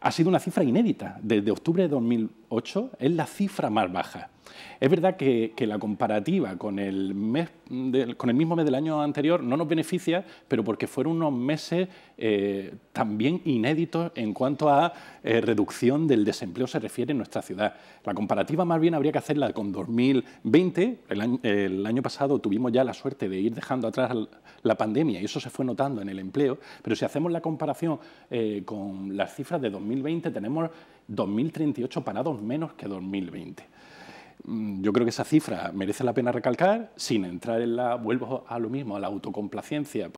ha sido una cifra inédita desde octubre de 2000, es la cifra más baja. Es verdad que, la comparativa con el, mes con el mismo mes del año anterior no nos beneficia, pero porque fueron unos meses eh, también inéditos en cuanto a eh, reducción del desempleo se refiere en nuestra ciudad. La comparativa más bien habría que hacerla con 2020. El año, pasado tuvimos ya la suerte de ir dejando atrás la pandemia y eso se fue notando en el empleo, pero si hacemos la comparación eh, con las cifras de 2020 tenemos 2.038 parados menos que 2020. Mm, yo creo que esa cifra merece la pena recalcar, sin entrar en la, vuelvo a lo mismo, a la autocomplacencia,